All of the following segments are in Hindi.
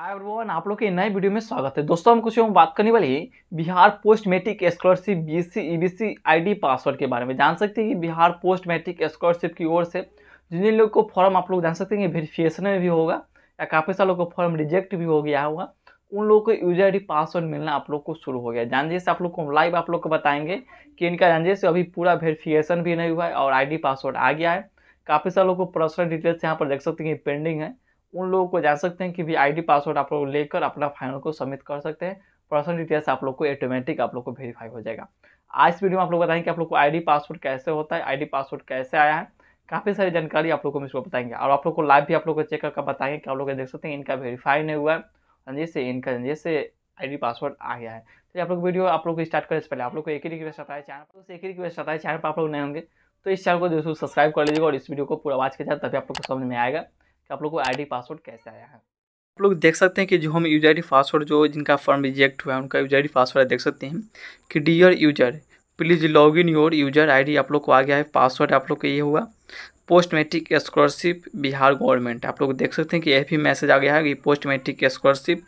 हाय एवरीवन आप लोग के नए वीडियो में स्वागत है दोस्तों हम कुछ हम बात करने वाली Bihar post matric scholarship BC EBC ID password के बारे में जान सकते हैं कि बिहार पोस्ट मैट्रिक स्कॉलरशिप की ओर से जिन जिन लोग को फॉर्म आप लोग जान सकते हैं वेरिफिकेशन में भी होगा या काफ़ी सारे लोग को फॉर्म रिजेक्ट भी हो गया होगा उन लोगों को यूजर आई पासवर्ड मिलना आप लोग को शुरू हो गया जान से आप लोग को हम लाइव आप लोग को बताएंगे कि इनका जान जैसे अभी पूरा वेरिफिकेशन भी नहीं हुआ है और आई पासवर्ड आ गया है काफ़ी सारे लोग को पर्सनल डिटेल्स यहाँ पर देख सकते हैं पेंडिंग है उन लोगों को जान सकते हैं कि भी आईडी पासवर्ड आप लोग लेकर अपना फाइनल को सबमिट कर सकते हैं पर्सनल डिटेल्स आप लोग को ऑटोमेटिक आप लोग को वेरीफाई हो जाएगा आज वीडियो में आप लोग बताएंगे कि आप लोग को आई पासवर्ड कैसे होता है आई पासवर्ड कैसे आया है काफ़ी सारी जानकारी आप लोग को हम इसको बताएंगे और आप लोग को लाइव भी आप लोग को चेक करके बताएंगे कि आप लोग देख सकते हैं इनका वेरीफाई नहीं हुआ है जैसे इनका जैसे आईडी पासवर्ड आ गया है तो आप लोग वीडियो आप लोग को स्टार्ट करें इससे पहले आप लोग को एक ही रिक्वेस्ट आता है चैनल पर एक ही रिक्वेस्ट आता है चैनल पर आप लोग नए होंगे तो इस चैनल को जो सब्सक्राइब कर लीजिएगा और इस वीडियो को पूरा वाच के जाए तभी आप लोग को समझ में आएगा कि आप लोग को आई पासवर्ड कैसे आया है आप लोग देख सकते हैं कि जो हम यूज आई पासवर्ड जो जिनका फॉर्म रिजेक्ट हुआ है उनका यूज आई पासवर्ड देख सकते हैं कि dear user please log in your user ID आप लोग को आ गया है पासवर्ड आप लोग का ये हुआ post matric scholarship Bihar government आप लोग देख सकते हैं कि यह भी मैसेज आ गया है कि post matric scholarship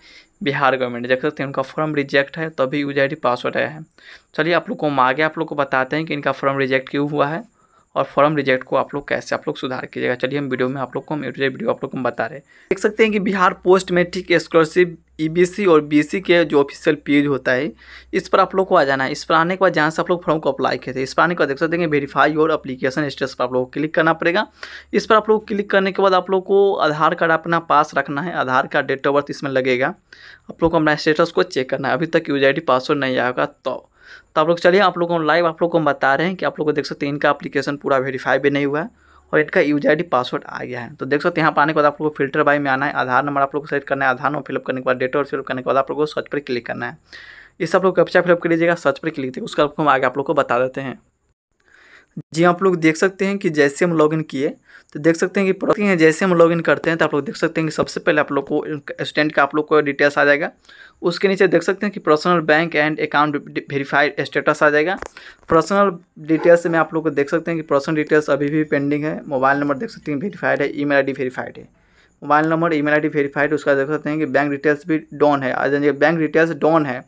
Bihar government देख सकते हैं उनका फॉर्म रिजेक्ट है तभी यूज आई पासवर्ड आया है चलिए आप लोग को हम आगे आप लोग को बताते हैं कि इनका फॉर्म रिजेक्ट क्यों हुआ है और फॉर्म रिजेक्ट को आप लोग कैसे आप लोग सुधार कीजिएगा चलिए हम वीडियो में आप लोग को हम यूट्यूब वीडियो आप लोग को हम बता रहे हैं देख सकते हैं कि बिहार पोस्ट में ठीक स्कॉलरशिप ईबीसी और बीसी के जो ऑफिशियल पेज होता है इस पर आप लोग को आ जाना है इस पर आने के बाद जहाँ से आप लोग फॉर्म को अप्लाई किए थे इस पर आने के बाद देख सकते हैं वेरीफाई और अप्लीकेशन स्टेटस पर आप लोग को क्लिक करना पड़ेगा इस पर आप लोग क्लिक करने के बाद आप लोग को आधार कार्ड अपना पास रखना है Aadhaar card date of birth इसमें लगेगा आप लोग को अपना स्टेटस को चेक करना है अभी तक यूज आई पासवर्ड नहीं आएगा तो तो आप लोग चलिए आप लोगों को लाइव आप लोग को हम बता रहे हैं कि आप लोग को देख सकते हैं इनका अप्लीकेशन पूरा वेरीफाई भी नहीं हुआ है और इनका यूज आई पासवर्ड आ गया है तो देख सकते हैं यहाँ पर आने के बाद आप लोग को फिल्टर बाई में आना है आधार नंबर आप लोग को सेलेक्ट करना है आधार नंबर फिलअप करने के बाद डेटा और फिलअप करने के बाद आप लोग को सर्च पर क्लिक करना है इस आप लोग कप्चा फिलअप कर लीजिएगा सर्च पर क्लिक उसका हम आगे आप लोग को बता देते हैं जी आप लोग देख सकते हैं कि जैसे हम लॉगिन किए तो देख सकते हैं कि प्रोडक्ट है जैसे हम लॉगिन करते हैं तो आप लोग देख सकते हैं कि सबसे पहले आप लोग को स्टैंड का आप लोग को डिटेल्स आ जाएगा उसके नीचे देख सकते हैं कि personal bank and account verified status आ जाएगा पर्सनल डिटेल्स में आप लोग को देख सकते हैं कि पर्सनल डिटेल्स अभी भी पेंडिंग है मोबाइल नंबर देख सकते हैं वेरीफाइड है ई मेल वेरीफाइड है mobile number email verified उसका देख सकते हैं कि बैंक डिटेल्स भी डॉन है बैंक डिटेल्स डॉन है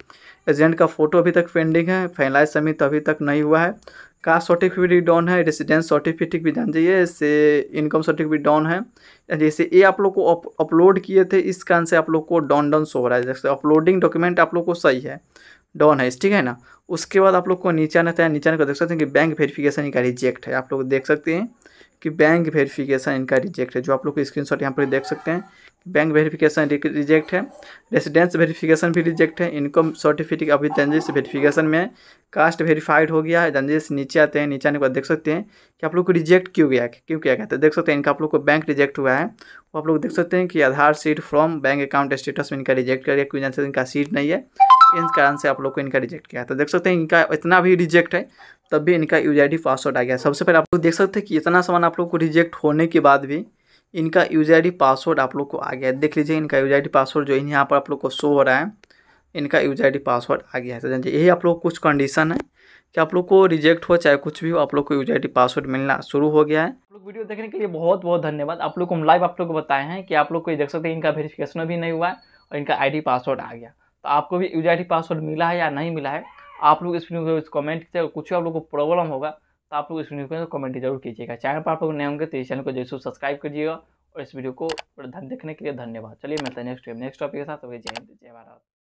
एजेंट का फोटो अभी तक पेंडिंग है फाइनलाइज समित तो अभी तक नहीं हुआ है कास्ट सर्टिफिकेट भी डाउन है रेसिडेंस सर्टिफिकेट भी जान जाइए इससे इनकम सर्टिफिकेट डाउन है जैसे ये आप लोग को अपलोड किए थे इस कारण से आप लोग को डाउन डाउन शो हो रहा है जैसे अपलोडिंग डॉक्यूमेंट आप लोग को सही है डाउन है ठीक है ना उसके बाद आप लोग को नीचे आना था नीचे आने को देख सकते हैं कि बैंक वेरिफिकेशन का रिजेक्ट है आप लोग देख सकते हैं कि बैंक वेरिफिकेशन इनका रिजेक्ट है जो आप लोग स्क्रीन शॉट यहाँ पर देख सकते हैं बैंक वेरिफिकेशन रिजेक्ट है रेसिडेंस वेरिफिकेशन भी रिजेक्ट है इनकम सर्टिफिकेट अभी जंजीस वेरिफिकेशन में कास्ट वेरीफाइड हो गया है जंजीस नीचे आते हैं नीचे आने के बाद देख सकते हैं कि आप लोग को रिजेक्ट क्यों गया क्यों किया गया तो देख सकते हैं इनका आप लोग को बैंक रिजेक्ट हुआ है वो आप लोग देख सकते हैं कि Aadhaar seed from bank account status में इनका रिजेक्ट कर गया क्यों जानते तो इनका सीट नहीं है इन कारण से आप लोग को इनका रिजेक्ट किया है तो देख सकते हैं इनका इतना भी रिजेक्ट है तब भी इनका यूज आई डी पासवर्ड आ गया सबसे पहले आप लोग देख सकते हैं कि इतना सामान आप लोग को रिजेक्ट होने के बाद भी इनका यूज आई डी पासवर्ड आप लोग को आ गया देख लीजिए इनका यूज आई डी पासवर्ड जो यहाँ पर आप लोग को शो हो रहा है इनका यूज आई डी पासवर्ड आ गया है तो यही आप लोग कुछ कंडीशन है कि आप लोग को रिजेक्ट हो चाहे कुछ भी हो आप लोग को यूज आई पासवर्ड मिलना शुरू हो गया है आप लोग वीडियो देखने के लिए बहुत बहुत धन्यवाद आप लोग को हम लाइव आप लोग को बताए हैं कि आप लोग को ये देख सकते हैं इनका वेरिफिकेशन भी नहीं हुआ है और इनका आई डी पासवर्ड आ गया तो आपको भी यूज आई पासवर्ड मिला है या नहीं मिला है आप लोग इस वीडियो को कमेंट कीजिए कुछ आप लोग को प्रॉब्लम होगा तो आप लोग इस वीडियो को कमेंट जरूर कीजिएगा चैनल पर आप लोग नए होंगे तो इस चैनल को जरूर सब्सक्राइब कीजिएगा और इस वीडियो को देखने के लिए धन्यवाद चलिए मिलते हैं नेक्स्ट नेक्स्ट टॉपिक के साथ जय हिंद जय भारत